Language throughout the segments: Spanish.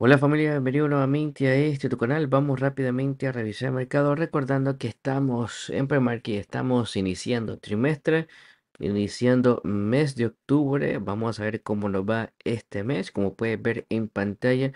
Hola familia, bienvenido nuevamente a este tu canal. Vamos rápidamente a revisar el mercado recordando que estamos en premarket, estamos iniciando trimestre, iniciando mes de octubre. Vamos a ver cómo nos va este mes. Como puedes ver en pantalla,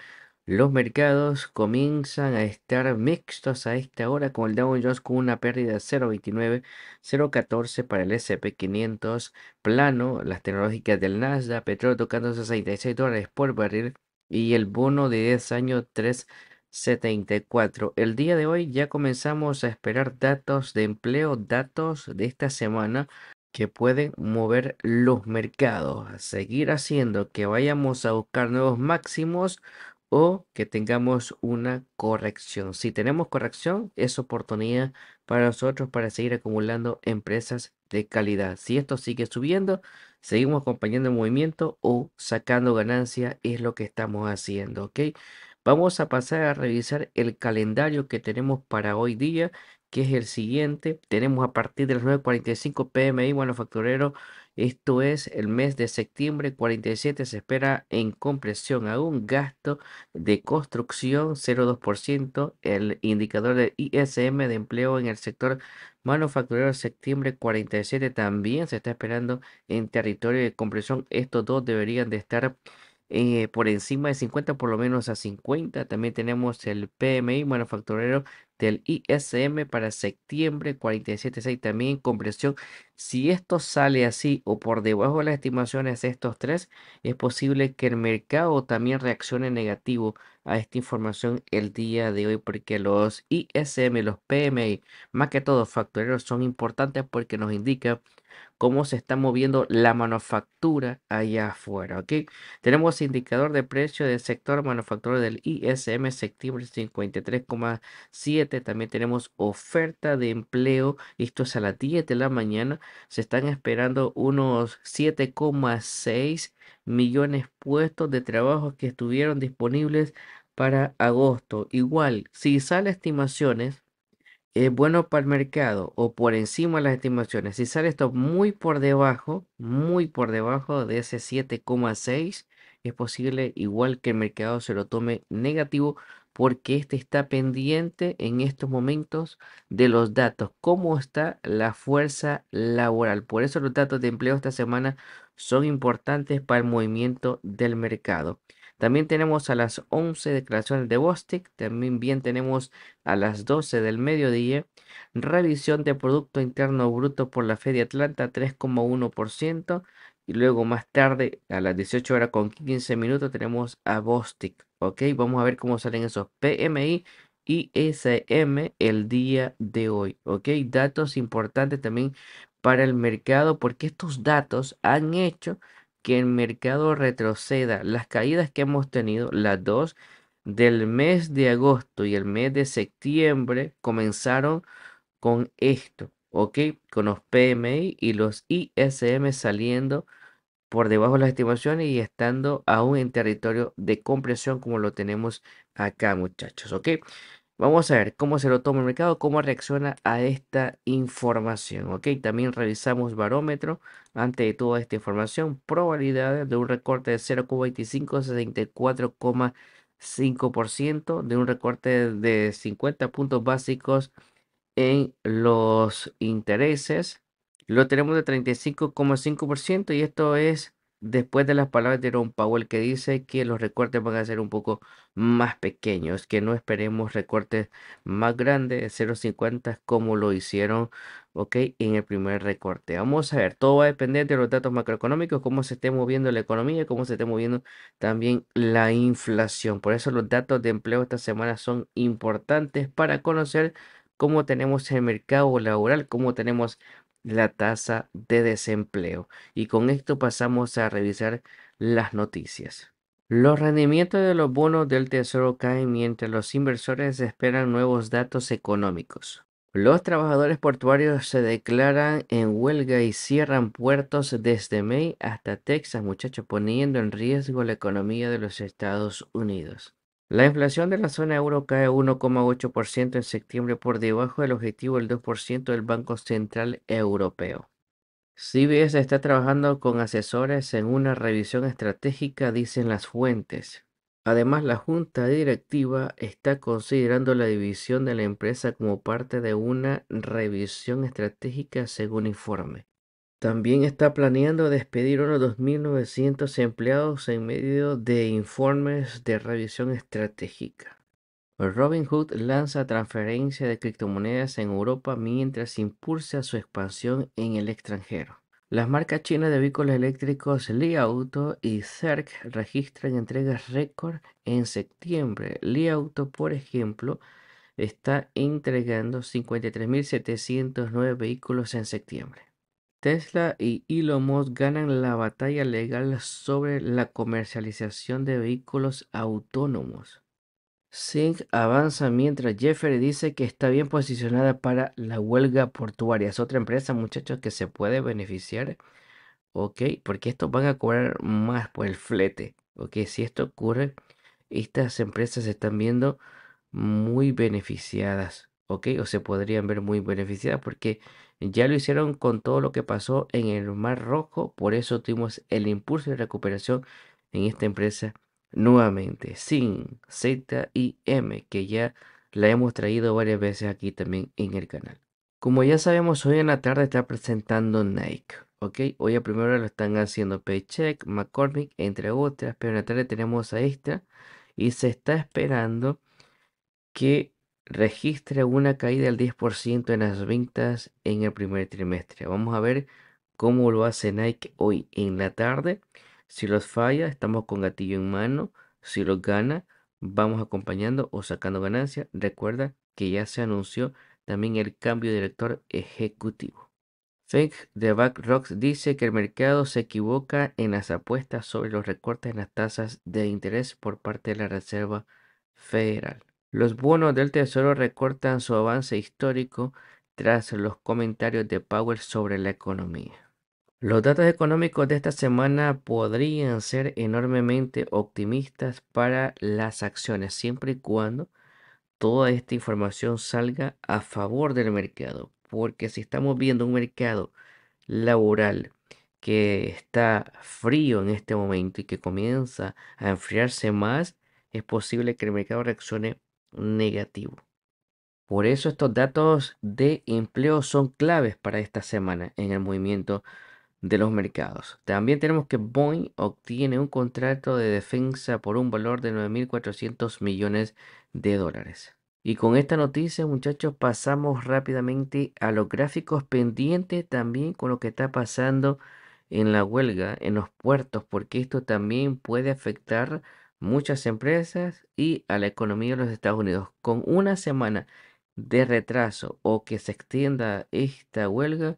los mercados comienzan a estar mixtos a esta hora con el Dow Jones con una pérdida de 0.29, 0.14 para el S&P 500 plano, las tecnológicas del Nasdaq, petróleo tocando 66 dólares por barril, y el bono de 10 años 374. El día de hoy ya comenzamos a esperar datos de empleo, datos de esta semana que pueden mover los mercados, seguir haciendo que vayamos a buscar nuevos máximos o que tengamos una corrección. Si tenemos corrección, es oportunidad para nosotros para seguir acumulando empresas de calidad. Si esto sigue subiendo, seguimos acompañando el movimiento o sacando ganancia es lo que estamos haciendo, ¿ok? Vamos a pasar a revisar el calendario que tenemos para hoy día, que es el siguiente. Tenemos a partir de las 9.45 PMI, y manufacturero esto es el mes de septiembre 47 se espera en compresión a un gasto de construcción 0,2%. El indicador de ISM de empleo en el sector manufacturero septiembre 47 también se está esperando en territorio de compresión. Estos dos deberían de estar eh, por encima de 50, por lo menos a 50. También tenemos el PMI manufacturero del ISM para septiembre 47.6 también compresión. Si esto sale así o por debajo de las estimaciones estos tres, es posible que el mercado también reaccione negativo a esta información el día de hoy porque los ISM, los PMI, más que todo factureros son importantes porque nos indican cómo se está moviendo la manufactura allá afuera. Tenemos indicador de precio del sector manufacturero del ISM septiembre 53,7. También tenemos oferta de empleo. Esto es a las 10 de la mañana. Se están esperando unos 7,6 millones puestos de trabajo que estuvieron disponibles para agosto. Igual, si sale estimaciones es bueno para el mercado o por encima de las estimaciones. Si sale esto muy por debajo, muy por debajo de ese 7,6, es posible igual que el mercado se lo tome negativo porque este está pendiente en estos momentos de los datos, cómo está la fuerza laboral. Por eso los datos de empleo esta semana son importantes para el movimiento del mercado. También tenemos a las 11 declaraciones de Bostic. También bien tenemos a las 12 del mediodía revisión de Producto Interno Bruto por la Fed de Atlanta 3,1%. Y luego más tarde a las 18 horas con 15 minutos tenemos a Bostic. Ok, vamos a ver cómo salen esos PMI y SM el día de hoy. Ok, datos importantes también para el mercado porque estos datos han hecho que el mercado retroceda. Las caídas que hemos tenido, las dos del mes de agosto y el mes de septiembre, comenzaron con esto, ¿ok? Con los PMI y los ISM saliendo por debajo de las estimaciones y estando aún en territorio de compresión como lo tenemos acá, muchachos, ¿ok? Vamos a ver cómo se lo toma el mercado, cómo reacciona a esta información. ¿ok? También revisamos barómetro ante toda esta información. Probabilidades de un recorte de 0,25 64,5%, de un recorte de 50 puntos básicos en los intereses. Lo tenemos de 35,5% y esto es después de las palabras de Ron Powell que dice que los recortes van a ser un poco más pequeños, que no esperemos recortes más grandes, 0.50 como lo hicieron ok, en el primer recorte. Vamos a ver, todo va a depender de los datos macroeconómicos, cómo se esté moviendo la economía, cómo se esté moviendo también la inflación. Por eso los datos de empleo esta semana son importantes para conocer cómo tenemos el mercado laboral, cómo tenemos la tasa de desempleo. Y con esto pasamos a revisar las noticias. Los rendimientos de los bonos del Tesoro caen mientras los inversores esperan nuevos datos económicos. Los trabajadores portuarios se declaran en huelga y cierran puertos desde May hasta Texas, muchachos, poniendo en riesgo la economía de los Estados Unidos. La inflación de la zona euro cae 1,8% en septiembre por debajo del objetivo del 2% del Banco Central Europeo. CBS está trabajando con asesores en una revisión estratégica, dicen las fuentes. Además, la junta directiva está considerando la división de la empresa como parte de una revisión estratégica, según informe. También está planeando despedir unos 2.900 empleados en medio de informes de revisión estratégica. Robinhood lanza transferencia de criptomonedas en Europa mientras impulsa su expansión en el extranjero. Las marcas chinas de vehículos eléctricos Li Auto y Cerc registran entregas récord en septiembre. Li Auto, por ejemplo, está entregando 53.709 vehículos en septiembre. Tesla y Elon Musk ganan la batalla legal sobre la comercialización de vehículos autónomos. Singh avanza mientras Jeffrey dice que está bien posicionada para la huelga portuaria. Es otra empresa, muchachos, que se puede beneficiar. Ok, porque estos van a cobrar más por el flete. Ok, si esto ocurre, estas empresas se están viendo muy beneficiadas. Ok, o se podrían ver muy beneficiadas porque ya lo hicieron con todo lo que pasó en el Mar Rojo, por eso tuvimos el impulso de recuperación en esta empresa nuevamente, sin Z y M, que ya la hemos traído varias veces aquí también en el canal. Como ya sabemos, hoy en la tarde está presentando Nike. Hoy a primera lo están haciendo Paycheck, McCormick, entre otras, pero en la tarde tenemos a esta y se está esperando que registra una caída del 10% en las ventas en el primer trimestre. Vamos a ver cómo lo hace Nike hoy en la tarde. Si los falla, estamos con gatillo en mano. Si los gana, vamos acompañando o sacando ganancia. Recuerda que ya se anunció también el cambio de director ejecutivo. Fink de Rocks dice que el mercado se equivoca en las apuestas sobre los recortes en las tasas de interés por parte de la Reserva Federal. Los bonos del Tesoro recortan su avance histórico tras los comentarios de Powell sobre la economía. Los datos económicos de esta semana podrían ser enormemente optimistas para las acciones siempre y cuando toda esta información salga a favor del mercado. Porque si estamos viendo un mercado laboral que está frío en este momento y que comienza a enfriarse más, es posible que el mercado reaccione negativo. Por eso estos datos de empleo son claves para esta semana en el movimiento de los mercados. También tenemos que Boeing obtiene un contrato de defensa por un valor de 9.400 millones de dólares. Y con esta noticia, muchachos, pasamos rápidamente a los gráficos pendientes también con lo que está pasando en la huelga en los puertos, porque esto también puede afectar muchas empresas y a la economía de los Estados Unidos. Con una semana de retraso o que se extienda esta huelga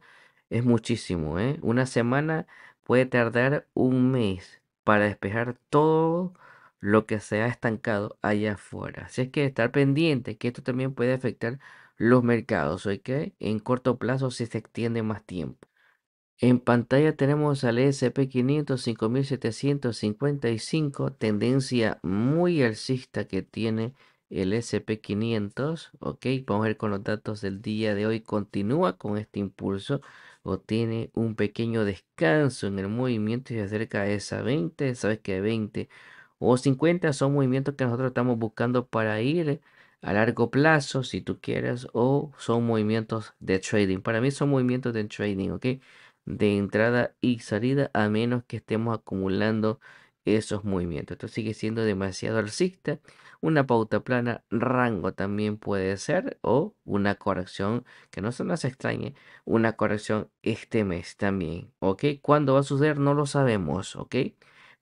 es muchísimo. ¿eh? Una semana puede tardar un mes para despejar todo lo que se ha estancado allá afuera. Así es que estar pendiente que esto también puede afectar los mercados, que En corto plazo si se extiende más tiempo. En pantalla tenemos al SP500 5755, tendencia muy alcista que tiene el SP500. Ok, vamos a ver con los datos del día de hoy. Continúa con este impulso o tiene un pequeño descanso en el movimiento y acerca de esa 20, sabes que 20 o 50 son movimientos que nosotros estamos buscando para ir a largo plazo, si tú quieres, o son movimientos de trading. Para mí son movimientos de trading, ¿ok? de entrada y salida a menos que estemos acumulando esos movimientos. Esto sigue siendo demasiado alcista. Una pauta plana, rango también puede ser, o una corrección, que no se nos extrañe, una corrección este mes también, ¿ok? ¿Cuándo va a suceder? No lo sabemos, ¿ok?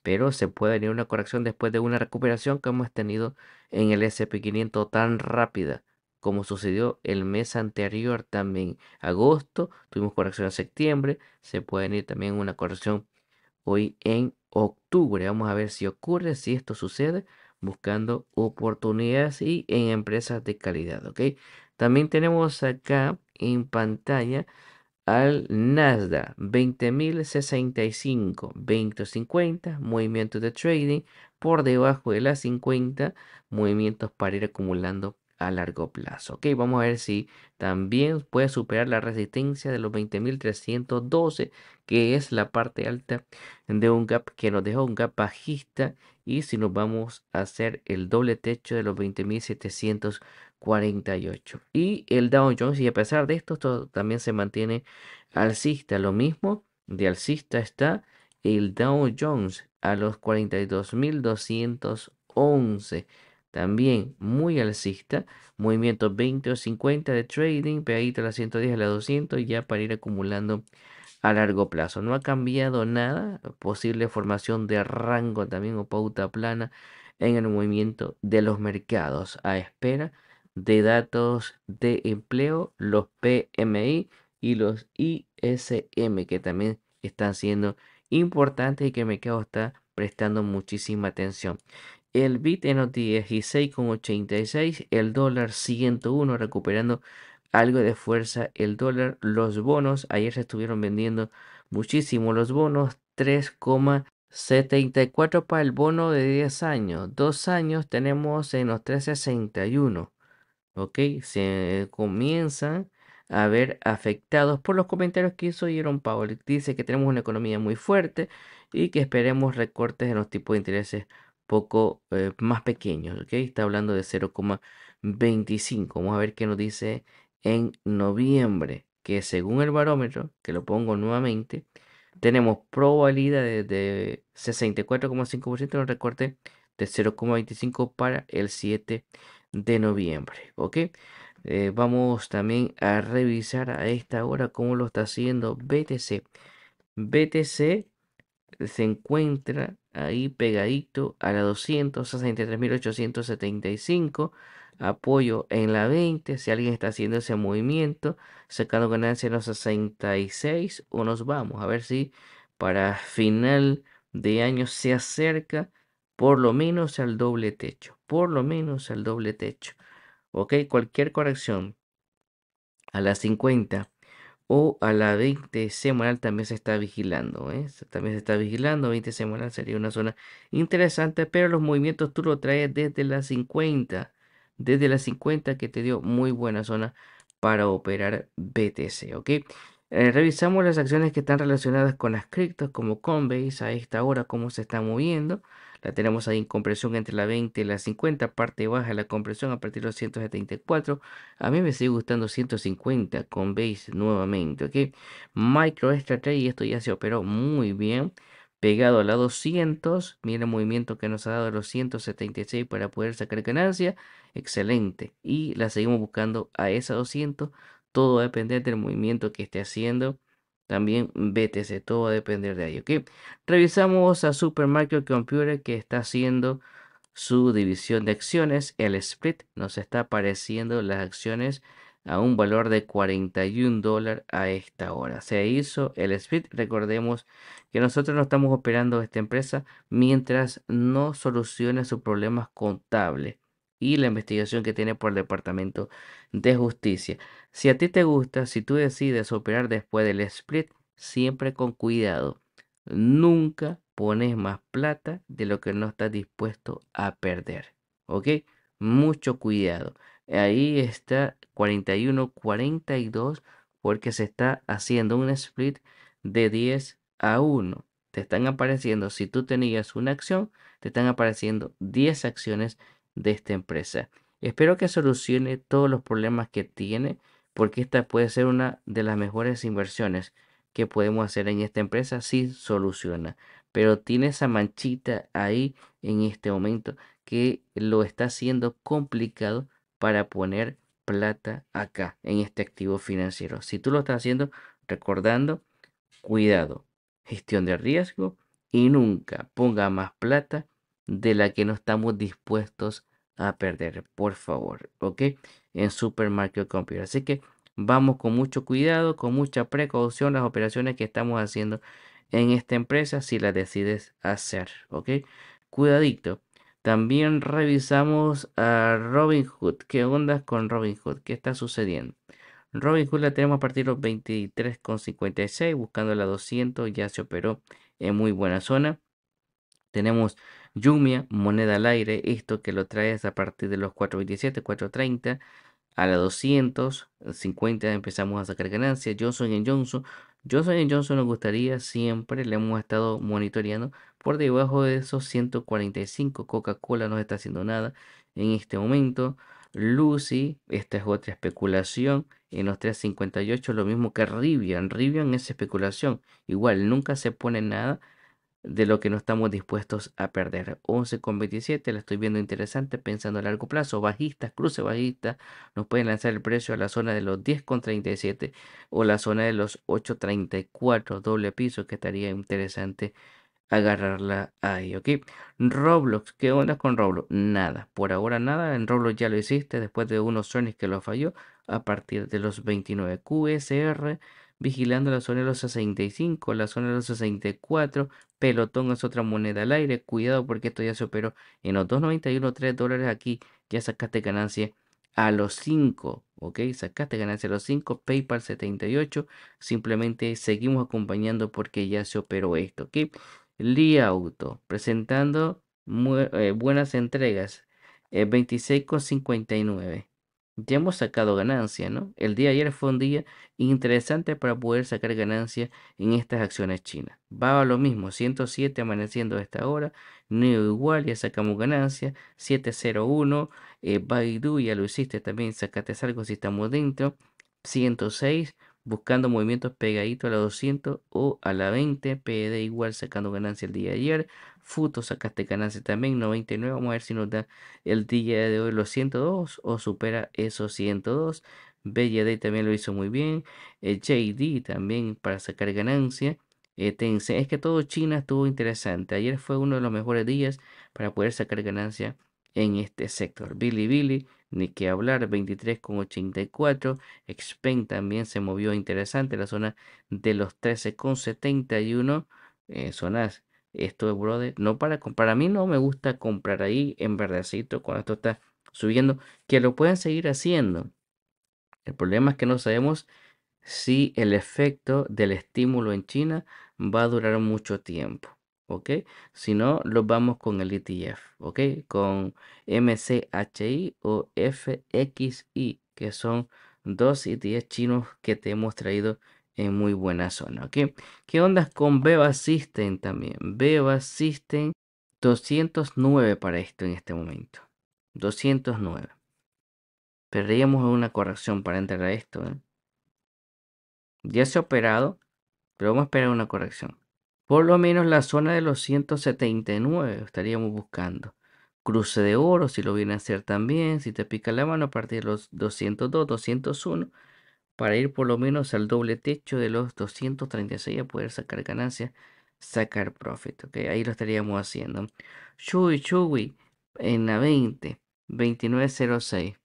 Pero se puede venir una corrección después de una recuperación que hemos tenido en el SP500 tan rápida como sucedió el mes anterior también. Agosto, tuvimos corrección en septiembre, se puede ir también una corrección hoy en octubre. Vamos a ver si ocurre, si esto sucede, buscando oportunidades y en empresas de calidad, También tenemos acá en pantalla al Nasdaq 20.065, 20.50, movimientos de trading por debajo de las 50, movimientos para ir acumulando a largo plazo. Ok, vamos a ver si también puede superar la resistencia de los 20.312, que es la parte alta de un gap que nos dejó un gap bajista. Y si nos vamos a hacer el doble techo de los 20.748. Y el Dow Jones, y a pesar de esto, esto también se mantiene alcista. Lo mismo de alcista está el Dow Jones a los 42.211 también muy alcista. Movimiento 20 o 50 de trading, pegadito a la 110 a la 200, ya para ir acumulando a largo plazo. No ha cambiado nada, posible formación de rango también o pauta plana en el movimiento de los mercados a espera de datos de empleo, los PMI y los ISM que también están siendo importantes y que el mercado está prestando muchísima atención. El BIT en los 16,86, el dólar 101 recuperando algo de fuerza el dólar. Los bonos, ayer se estuvieron vendiendo muchísimo los bonos, 3,74 para el bono de 10 años. Dos años tenemos en los 3,61. Ok, se comienzan a ver afectados por los comentarios que hizo Jerome Paul Dice que tenemos una economía muy fuerte y que esperemos recortes en los tipos de intereses poco eh, más pequeños. okay, Está hablando de 0,25. Vamos a ver qué nos dice en noviembre, que según el barómetro, que lo pongo nuevamente, tenemos probabilidad de, 64,5% de un recorte de 0,25 para el 7 de noviembre. ¿ok? Eh, vamos también a revisar a esta hora cómo lo está haciendo BTC. BTC se encuentra ahí pegadito a la 263.875. Apoyo en la 20. Si alguien está haciendo ese movimiento, sacando ganancia en los 66, o nos vamos a ver si para final de año se acerca por lo menos al doble techo. Por lo menos al doble techo. Ok, cualquier corrección a las 50 o a la 20 semanal también se está vigilando. ¿eh? También se está vigilando. 20 semanal sería una zona interesante, pero los movimientos tú lo traes desde la 50. Desde la 50 que te dio muy buena zona para operar BTC. Eh, revisamos las acciones que están relacionadas con las criptos como Coinbase a esta hora, cómo se está moviendo. La tenemos ahí en compresión entre la 20 y la 50, parte baja la compresión a partir de los 174. A mí me sigue gustando 150 con base nuevamente, ¿ok? Micro y esto ya se operó muy bien. Pegado a la 200, mira el movimiento que nos ha dado los 176 para poder sacar ganancia. Excelente. Y la seguimos buscando a esa 200. Todo va a depender del movimiento que esté haciendo también BTC, todo va a depender de ahí, Revisamos a Supermarket Computer que está haciendo su división de acciones, el split. Nos está apareciendo las acciones a un valor de 41 dólares a esta hora. Se hizo el split. Recordemos que nosotros no estamos operando esta empresa mientras no solucione sus problemas contables y la investigación que tiene por el Departamento de Justicia. Si a ti te gusta, si tú decides operar después del split, siempre con cuidado. Nunca pones más plata de lo que no estás dispuesto a perder. ¿Ok? Mucho cuidado. Ahí está 41-42 porque se está haciendo un split de 10 a 1. Te están apareciendo, si tú tenías una acción, te están apareciendo 10 acciones de esta empresa. Espero que solucione todos los problemas que tiene porque esta puede ser una de las mejores inversiones que podemos hacer en esta empresa si soluciona. Pero tiene esa manchita ahí en este momento que lo está haciendo complicado para poner plata acá en este activo financiero. Si tú lo estás haciendo, recordando, cuidado, gestión de riesgo y nunca ponga más plata de la que no estamos dispuestos a perder, por favor, ¿ok? En Supermarket Computer. Así que vamos con mucho cuidado, con mucha precaución las operaciones que estamos haciendo en esta empresa si las decides hacer, ¿ok? Cuidadito. También revisamos a Robinhood. ¿Qué onda con Robinhood? ¿Qué está sucediendo? Robinhood la tenemos a partir de los 23,56, buscando la 200, ya se operó en muy buena zona. Tenemos Yumia, moneda al aire, esto que lo traes a partir de los 4.27, 4.30 a la 250 empezamos a sacar ganancias. Johnson Johnson. Johnson Johnson nos gustaría siempre, le hemos estado monitoreando por debajo de esos 145. Coca-Cola no está haciendo nada en este momento. Lucy, esta es otra especulación, en los 358 lo mismo que Rivian. Rivian es especulación. Igual, nunca se pone nada de lo que no estamos dispuestos a perder. 11,27, la estoy viendo interesante pensando a largo plazo. Bajistas, cruce bajista, nos pueden lanzar el precio a la zona de los 10,37 o la zona de los 8,34, doble piso, que estaría interesante agarrarla ahí, ¿ok? Roblox, ¿qué onda con Roblox? Nada, por ahora nada, en Roblox ya lo hiciste después de unos sonics que lo falló a partir de los 29 QSR vigilando la zona de los 65, la zona de los 64, pelotón es otra moneda al aire, cuidado porque esto ya se operó en los 2.91, 3 dólares aquí, ya sacaste ganancia a los 5, ok, sacaste ganancia a los 5, PayPal 78, simplemente seguimos acompañando porque ya se operó esto, ok. Lee Auto, presentando eh, buenas entregas, 26,59. Eh, ya hemos sacado ganancia, ¿no? El día de ayer fue un día interesante para poder sacar ganancia en estas acciones chinas. Va a lo mismo, 107 amaneciendo a esta hora, Neo igual, ya sacamos ganancia, 701, eh, Baidu ya lo hiciste también, sacaste algo si estamos dentro, 106, buscando movimientos pegaditos a la 200 o a la 20. PD igual sacando ganancia el día de ayer. Futo sacaste ganancia también, 99. Vamos a ver si nos da el día de hoy los 102 o supera esos 102. BLD también lo hizo muy bien. Eh, JD también para sacar ganancia. Eh, Es que todo China estuvo interesante. Ayer fue uno de los mejores días para poder sacar ganancia en este sector. Billy Billy ni que hablar, 23,84. Expen también se movió interesante, la zona de los 13,71. Eh, zonas, esto brother, no para comprar. mí no me gusta comprar ahí en verdecito cuando esto está subiendo, que lo puedan seguir haciendo. El problema es que no sabemos si el efecto del estímulo en China va a durar mucho tiempo. ¿ok? Si no, los vamos con el ETF, ¿ok? Con MCHI o FXI, que son dos ETF chinos que te hemos traído en muy buena zona, ¿ok? ¿Qué onda con Beba System también? Beba System 209 para esto en este momento. 209. Perderíamos una corrección para entrar a esto. ¿eh? Ya se ha operado, pero vamos a esperar una corrección. Por lo menos la zona de los 179 estaríamos buscando. Cruce de oro, si lo viene a hacer también, si te pica la mano a partir de los 202, 201, para ir por lo menos al doble techo de los 236 a poder sacar ganancias, sacar profit. Ahí lo estaríamos haciendo. Chuy, Chuy, en la 20, 2906.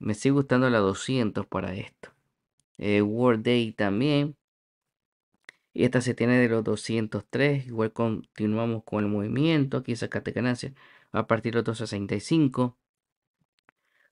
Me sigue gustando la 200 para esto. Eh, World Day también y esta se tiene de los 203. Igual continuamos con el movimiento. Aquí sacaste ganancias a partir de los 265.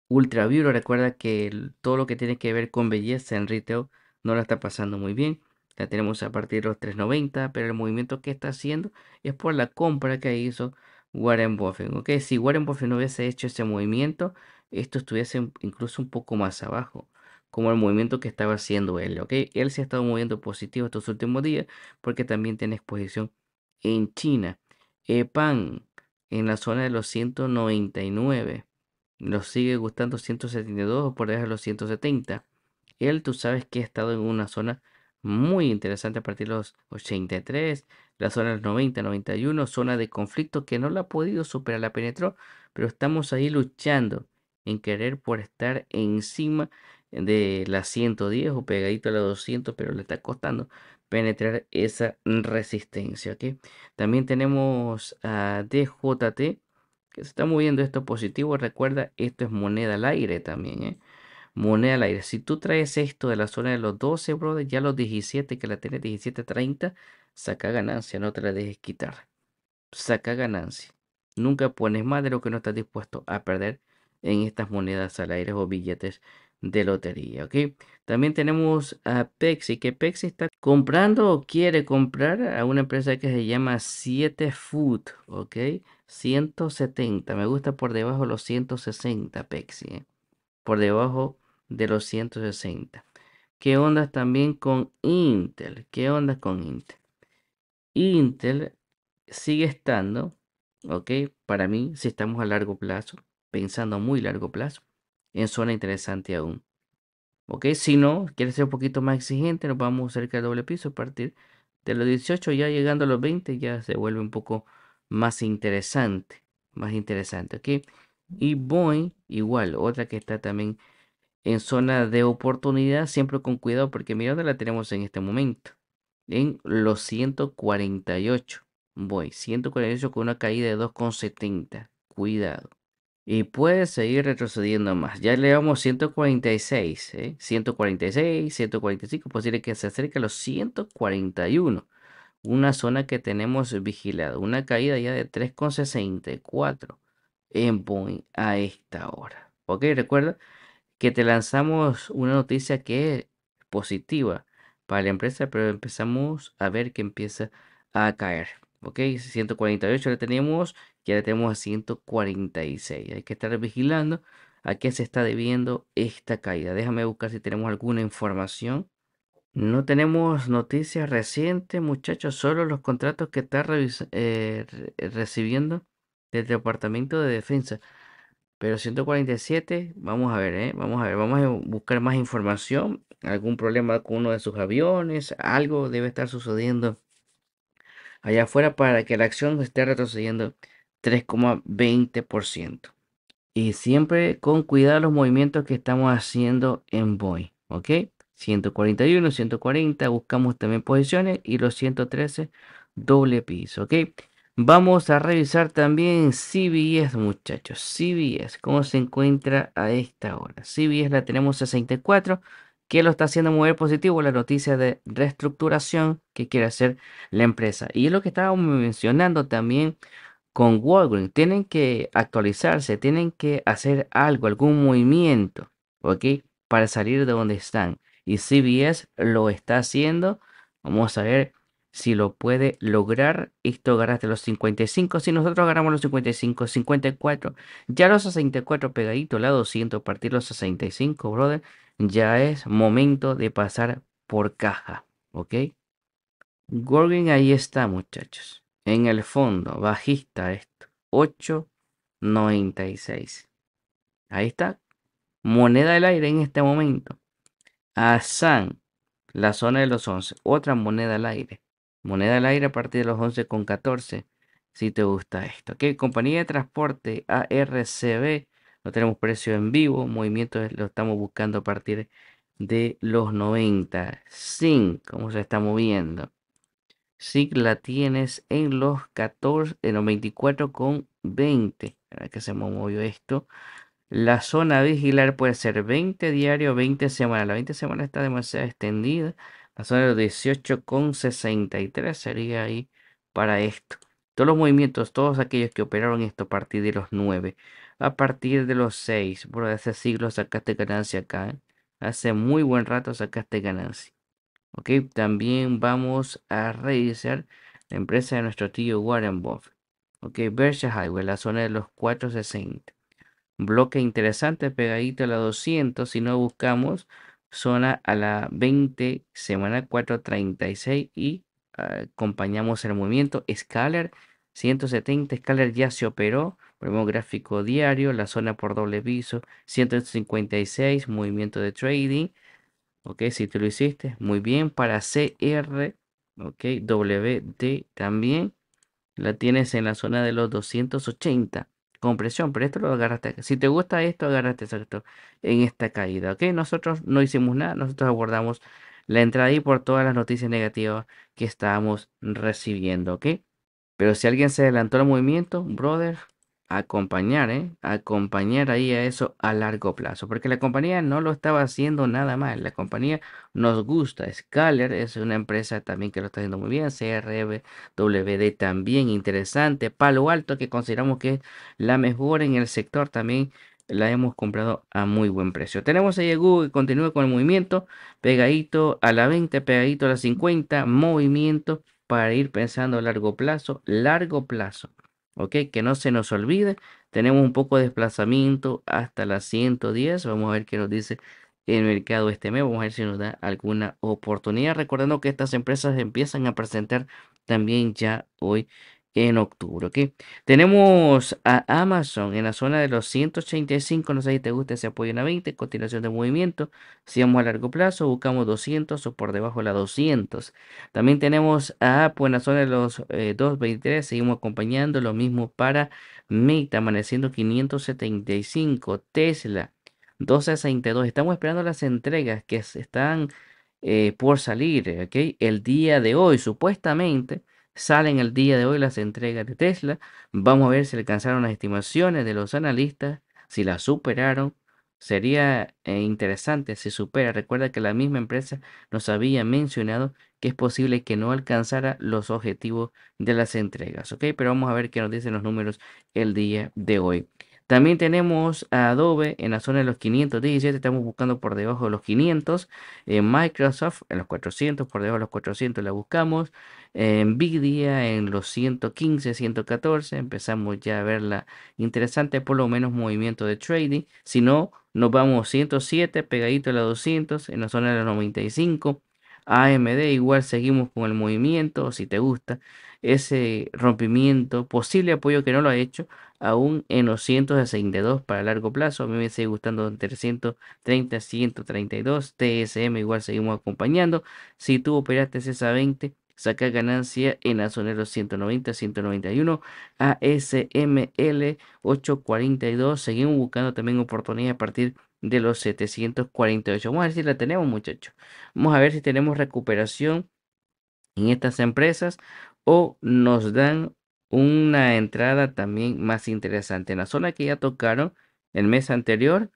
Ultra Bureau, recuerda que todo lo que tiene que ver con belleza en retail no la está pasando muy bien. La tenemos a partir de los 390, pero el movimiento que está haciendo es por la compra que hizo Warren Buffett. okay Si Warren Buffett no hubiese hecho ese movimiento, esto estuviese incluso un poco más abajo como el movimiento que estaba haciendo él, ¿ok? Él se ha estado moviendo positivo estos últimos días porque también tiene exposición en China. EPAN eh, en la zona de los 199. Nos sigue gustando 172 o por debajo de los 170. Él, tú sabes que ha estado en una zona muy interesante a partir de los 83, la zona de los 90, 91, zona de conflicto que no la ha podido superar, la penetró, pero estamos ahí luchando en querer por estar encima de la 110 o pegadito a la 200, pero le está costando penetrar esa resistencia. También tenemos a DJT que se está moviendo esto positivo. Recuerda, esto es moneda al aire también. ¿eh? Moneda al aire. Si tú traes esto de la zona de los 12, brother, ya los 17 que la tienes, 17.30, saca ganancia, no te la dejes quitar. Saca ganancia. Nunca pones más de lo que no estás dispuesto a perder en estas monedas al aire o billetes de lotería, ¿ok? También tenemos a Pexi que Pexi está comprando o quiere comprar a una empresa que se llama 7 Food, ¿ok? 170, me gusta por debajo De los 160 Pexi ¿eh? por debajo de los 160. ¿Qué onda también con Intel? ¿Qué onda con Intel? Intel sigue estando, ¿ok? Para mí, si estamos a largo plazo, pensando muy largo plazo, en zona interesante aún. ¿Ok? Si no, quiere ser un poquito más exigente, nos vamos cerca del doble piso a partir de los 18, ya llegando a los 20, ya se vuelve un poco más interesante. Más interesante, ¿ok? Y Boeing, igual, otra que está también en zona de oportunidad, siempre con cuidado, porque mira dónde la tenemos en este momento. En los 148. Voy, 148 con una caída de 2,70. Cuidado. Y puede seguir retrocediendo más. Ya damos 146, 146, 145, posible que se acerque a los 141. Una zona que tenemos vigilada. Una caída ya de 3,64 en point a esta hora. Ok, recuerda que te lanzamos una noticia que es positiva para la empresa, pero empezamos a ver que empieza a caer. Ok, 148 le teníamos ya le tenemos a 146. Hay que estar vigilando a qué se está debiendo esta caída. Déjame buscar si tenemos alguna información. No tenemos noticias recientes, muchachos, solo los contratos que está eh, eh, recibiendo del Departamento de Defensa. Pero 147, vamos a ver, ¿eh? vamos a ver, vamos a buscar más información, algún problema con uno de sus aviones, algo debe estar sucediendo allá afuera para que la acción esté retrocediendo 3,20%. Y siempre con cuidado los movimientos que estamos haciendo en BOI. ¿Ok? 141, 140, buscamos también posiciones y los 113 doble piso. ¿Ok? Vamos a revisar también CBS, muchachos. CBS, ¿cómo se encuentra a esta hora? CBS la tenemos 64, que lo está haciendo mover positivo la noticia de reestructuración que quiere hacer la empresa. Y es lo que estábamos mencionando también con Walgreens. Tienen que actualizarse, tienen que hacer algo, algún movimiento, ¿ok? Para salir de donde están. Y CBS lo está haciendo. Vamos a ver si lo puede lograr. Esto ganaste los 55. Si nosotros ganamos los 55, 54. Ya los 64 pegadito, la 200, partir los 65, brother. Ya es momento de pasar por caja. ¿Ok? Gorgon ahí está, muchachos. En el fondo, bajista esto. 8.96. Ahí está. Moneda del aire en este momento. Asan, la zona de los 11. Otra moneda al aire. Moneda al aire a partir de los 11.14. Si te gusta esto. qué compañía de transporte ARCB. No tenemos precio en vivo. Movimiento lo estamos buscando a partir de los 90. Sin cómo se está moviendo. SIG la tienes en los 14, en los para Que se movió esto. La zona vigilar puede ser 20 diario, 20 semanas. La 20 semanas está demasiado extendida. La zona de los 18,63 sería ahí para esto. Todos los movimientos, todos aquellos que operaron esto a partir de los 9, a partir de los 6, por hace siglo sacaste ganancia acá. ¿eh? Hace muy buen rato sacaste ganancia. Ok, también vamos a revisar la empresa de nuestro tío Warren Buffett. Ok, Berkshire Highway, la zona de los 460. Bloque interesante pegadito a la 200. Si no buscamos zona a la 20, semana 436 y ah, acompañamos el movimiento. Scaler 170, Scaler ya se operó. Primero gráfico diario, la zona por doble piso, 156, movimiento de trading ok, si tú lo hiciste, muy bien, para CR, ok, WD también, la tienes en la zona de los 280 compresión, pero esto lo agarraste. Si te gusta esto, agarraste exacto en esta caída, ¿ok? Nosotros no hicimos nada, nosotros aguardamos la entrada y por todas las noticias negativas que estábamos recibiendo, ¿ok? Pero si alguien se adelantó al movimiento, brother, acompañar, ¿eh? acompañar ahí a eso a largo plazo, porque la compañía no lo estaba haciendo nada mal, la compañía nos gusta, Scaler es una empresa también que lo está haciendo muy bien, CRWD también interesante, Palo Alto que consideramos que es la mejor en el sector también la hemos comprado a muy buen precio. Tenemos ahí a Google que continúa con el movimiento, pegadito a la 20, pegadito a la 50, movimiento para ir pensando a largo plazo, largo plazo. ¿ok? Que no se nos olvide. Tenemos un poco de desplazamiento hasta las 110. Vamos a ver qué nos dice el mercado este mes. Vamos a ver si nos da alguna oportunidad. Recordando que estas empresas empiezan a presentar también ya hoy en octubre. ¿ok? Tenemos a Amazon en la zona de los 185, no sé si te gusta ese apoyo en a 20, continuación de movimiento. Si vamos a largo plazo, buscamos 200 o por debajo de la 200. También tenemos a Apple en la zona de los 223, eh, seguimos acompañando. Lo mismo para Meta, amaneciendo 575. Tesla, 262. Estamos esperando las entregas que están eh, por salir, ¿ok? El día de hoy, supuestamente salen el día de hoy las entregas de Tesla. Vamos a ver si alcanzaron las estimaciones de los analistas, si las superaron. Sería eh, interesante si supera. Recuerda que la misma empresa nos había mencionado que es posible que no alcanzara los objetivos de las entregas. ¿ok? Pero vamos a ver qué nos dicen los números el día de hoy. También tenemos Adobe en la zona de los 517, estamos buscando por debajo de los 500. En Microsoft en los 400, por debajo de los 400 la buscamos. En Nvidia en los 115, 114, empezamos ya a verla interesante, por lo menos movimiento de trading. Si no, nos vamos 107, pegadito a la 200, en la zona de los 95. AMD igual seguimos con el movimiento, si te gusta ese rompimiento, posible apoyo que no lo ha hecho, aún en los 162 para largo plazo. A mí me sigue gustando entre 130 132. TSM igual seguimos acompañando. Si tú operaste esa 20 saca ganancia en la 190, 191, ASML 842. Seguimos buscando también oportunidades a partir de los 748. Vamos a ver si la tenemos, muchachos. Vamos a ver si tenemos recuperación en estas empresas o nos dan una entrada también más interesante en la zona que ya tocaron el mes anterior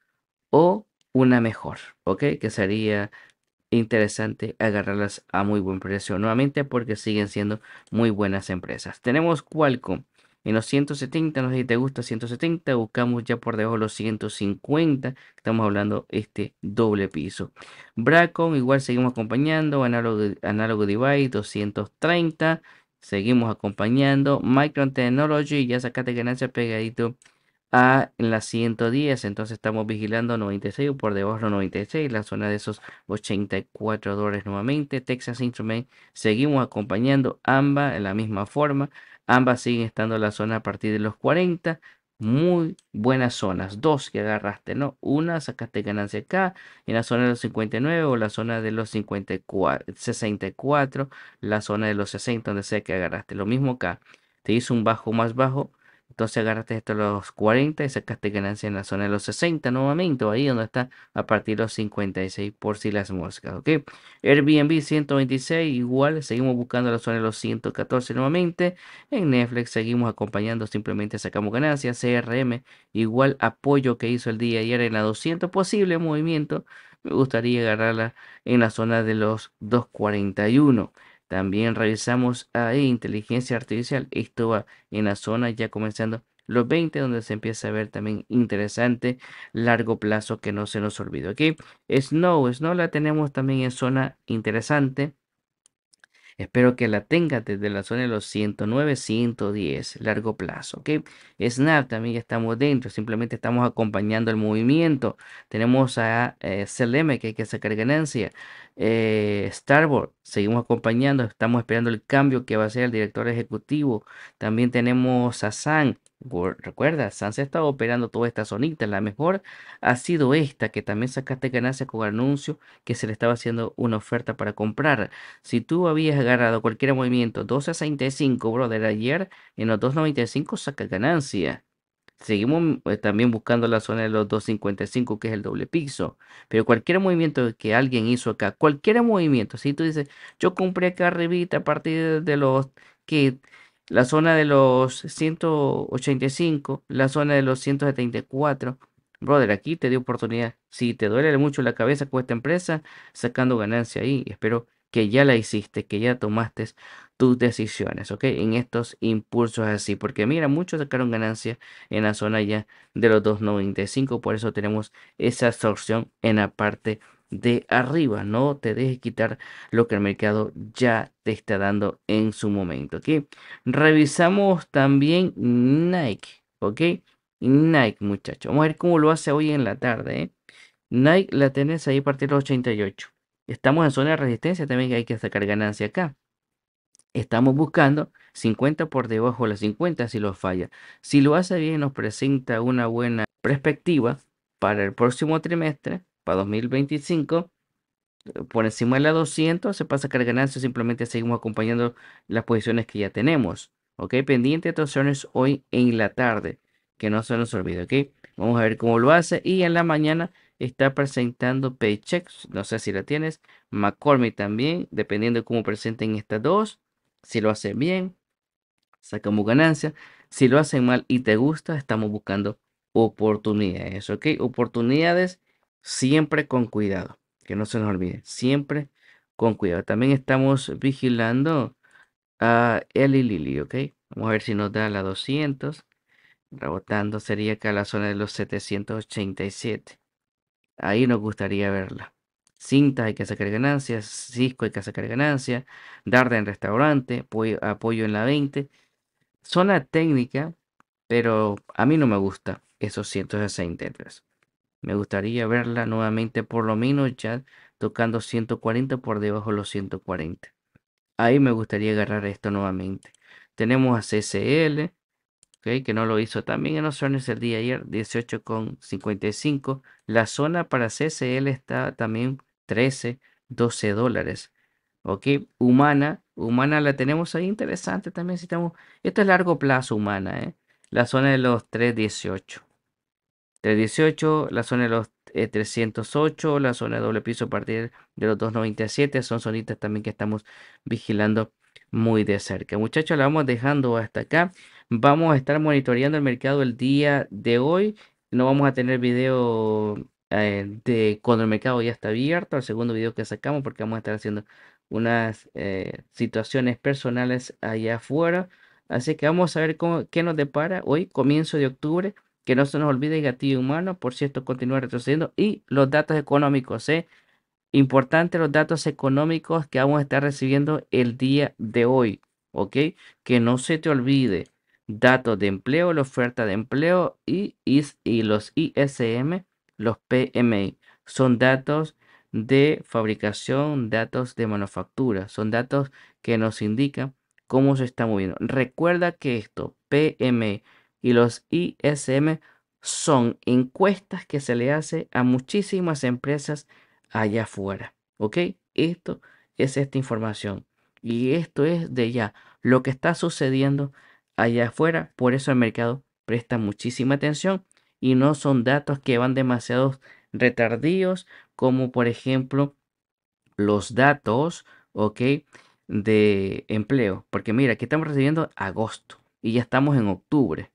o una mejor, ¿ok? Que sería interesante agarrarlas a muy buen precio nuevamente porque siguen siendo muy buenas empresas. Tenemos Qualcomm en los 170, no sé si te gusta 170, buscamos ya por debajo los 150, estamos hablando este doble piso. Bracon igual seguimos acompañando, Análogo Device 230 Seguimos acompañando Micron Technology, ya sacaste ganancia pegadito a la 110, entonces estamos vigilando 96 por debajo 96, la zona de esos 84 dólares nuevamente. Texas Instrument, seguimos acompañando ambas en la misma forma, ambas siguen estando en la zona a partir de los 40, muy buenas zonas. Dos que agarraste, ¿no? Una sacaste ganancia acá, en la zona de los 59 o la zona de los 54, 64, la zona de los 60, donde sé que agarraste. Lo mismo acá. Te hizo un bajo más bajo entonces agarraste esto a los 40 y sacaste ganancia en la zona de los 60 nuevamente, ahí donde está a partir de los 56 por si las moscas, ¿ok? Airbnb 126, igual seguimos buscando la zona de los 114 nuevamente. En Netflix seguimos acompañando, simplemente sacamos ganancia, CRM, igual apoyo que hizo el día de ayer en la 200, posible movimiento. Me gustaría agarrarla en la zona de los 241. También revisamos ahí inteligencia artificial. Esto va en la zona ya comenzando los 20, donde se empieza a ver también interesante largo plazo que no se nos olvide. Aquí, Snow, Snow la tenemos también en zona interesante. Espero que la tenga desde la zona de los 109, 110, largo plazo. ¿ok? Snap también estamos dentro, simplemente estamos acompañando el movimiento. Tenemos a eh, CLM que hay que sacar ganancia. Eh, Starboard, seguimos acompañando, estamos esperando el cambio que va a ser el director ejecutivo. También tenemos a San, Recuerda, Sansa ha estado operando toda esta zonita. La mejor ha sido esta, que también sacaste ganancia con anuncio que se le estaba haciendo una oferta para comprar. Si tú habías agarrado cualquier movimiento 12.65, brother, ayer en los 2.95 saca ganancia. Seguimos eh, también buscando la zona de los 2.55, que es el doble piso. Pero cualquier movimiento que alguien hizo acá, cualquier movimiento, si tú dices, yo compré acá arribita a partir de los que la zona de los 185, la zona de los 174. Brother, aquí te dio oportunidad. Si te duele mucho la cabeza con esta empresa, sacando ganancia ahí. Espero que ya la hiciste, que ya tomaste tus decisiones, ¿ok? En estos impulsos así, porque mira, muchos sacaron ganancia en la zona ya de los 2.95, por eso tenemos esa absorción en la parte de arriba. No te dejes quitar lo que el mercado ya te está dando en su momento. ¿ok? Revisamos también Nike. ¿ok? Nike, muchachos. Vamos a ver cómo lo hace hoy en la tarde. ¿eh? Nike la tenés ahí a partir de los 88. Estamos en zona de resistencia, también hay que sacar ganancia acá. Estamos buscando 50 por debajo de las 50 si lo falla. Si lo hace bien nos presenta una buena perspectiva para el próximo trimestre para 2025 por encima de la 200, se pasa a cargar ganancia, simplemente seguimos acompañando las posiciones que ya tenemos. ¿Ok? Pendiente de opciones hoy en la tarde, que no se nos olvide. ¿Ok? Vamos a ver cómo lo hace. Y en la mañana está presentando paychecks. no sé si la tienes. McCormick también, dependiendo de cómo presenten estas dos. Si lo hacen bien, sacamos ganancia. Si lo hacen mal y te gusta, estamos buscando oportunidades. ¿Ok? Oportunidades Siempre con cuidado, que no se nos olvide, siempre con cuidado. También estamos vigilando a Eli Lilly, ¿ok? Vamos a ver si nos da la 200. Rebotando sería acá la zona de los 787. Ahí nos gustaría verla. Cintas hay que sacar ganancias, Cisco hay que sacar ganancias, Darden restaurante, apoyo, en la 20. Zona técnica, pero a mí no me gusta esos 163. Me gustaría verla nuevamente por lo menos ya tocando 140 por debajo de los 140. Ahí me gustaría agarrar esto nuevamente. Tenemos a CCL, okay, que no lo hizo también en los zones el día de ayer, 18,55. La zona para CCL está también 13, 12 dólares. Ok, humana, humana la tenemos ahí interesante también. Si estamos, esto es largo plazo humana, ¿eh? la zona de los 3,18. 318, la zona de los 308, eh, la zona de doble piso a partir de los 297, son zonitas también que estamos vigilando muy de cerca. Muchachos, la vamos dejando hasta acá. Vamos a estar monitoreando el mercado el día de hoy. No vamos a tener video eh, de cuando el mercado ya está abierto, el segundo video que sacamos, porque vamos a estar haciendo unas eh, situaciones personales allá afuera. Así que vamos a ver qué nos depara hoy, comienzo de octubre que no se nos olvide el gatillo humano, por cierto, continúa retrocediendo, y los datos económicos, ¿eh? Importante los datos económicos que vamos a estar recibiendo el día de hoy, ¿ok? Que no se te olvide datos de empleo, la oferta de empleo y, y, y los ISM, los PMI. Son datos de fabricación, datos de manufactura, son datos que nos indican cómo se está moviendo. Recuerda que esto, PMI, y los ISM son encuestas que se le hace a muchísimas empresas allá afuera. ¿Ok? Esto es esta información. Y esto es de ya lo que está sucediendo allá afuera. Por eso el mercado presta muchísima atención y no son datos que van demasiado retardíos como por ejemplo los datos, ¿ok? De empleo. Porque mira, aquí estamos recibiendo agosto y ya estamos en octubre.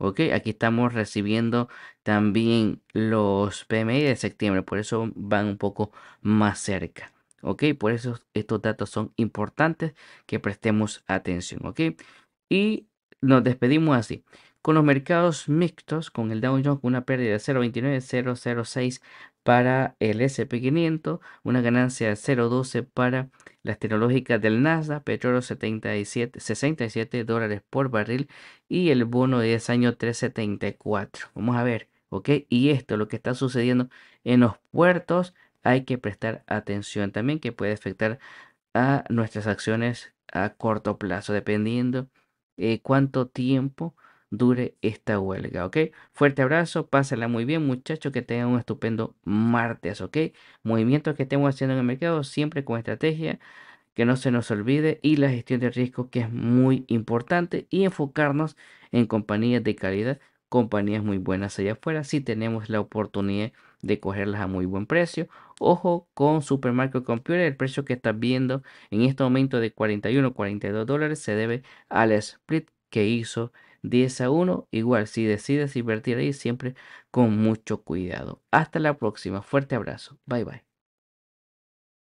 Ok, aquí estamos recibiendo también los PMI de septiembre, por eso van un poco más cerca. Ok, por eso estos datos son importantes que prestemos atención. Ok, y nos despedimos así con los mercados mixtos, con el Dow Jones una pérdida de 0.29006 para el SP500, una ganancia de 0.12 para las tecnológicas del NASA, petróleo 77, 67 dólares por barril y el bono de 10 años 3.74. Vamos a ver, ¿ok? Y esto, lo que está sucediendo en los puertos, hay que prestar atención también que puede afectar a nuestras acciones a corto plazo, dependiendo eh, cuánto tiempo dure esta huelga, ¿ok? Fuerte abrazo, pásenla muy bien muchachos, que tengan un estupendo martes, ¿ok? Movimientos que estemos haciendo en el mercado siempre con estrategia, que no se nos olvide, y la gestión de riesgo que es muy importante, y enfocarnos en compañías de calidad, compañías muy buenas allá afuera, si tenemos la oportunidad de cogerlas a muy buen precio. Ojo con Supermarket Computer, el precio que estás viendo en este momento de 41 42 dólares se debe al split que hizo 10 a 1. Igual, si decides invertir ahí, siempre con mucho cuidado. Hasta la próxima. Fuerte abrazo. Bye bye.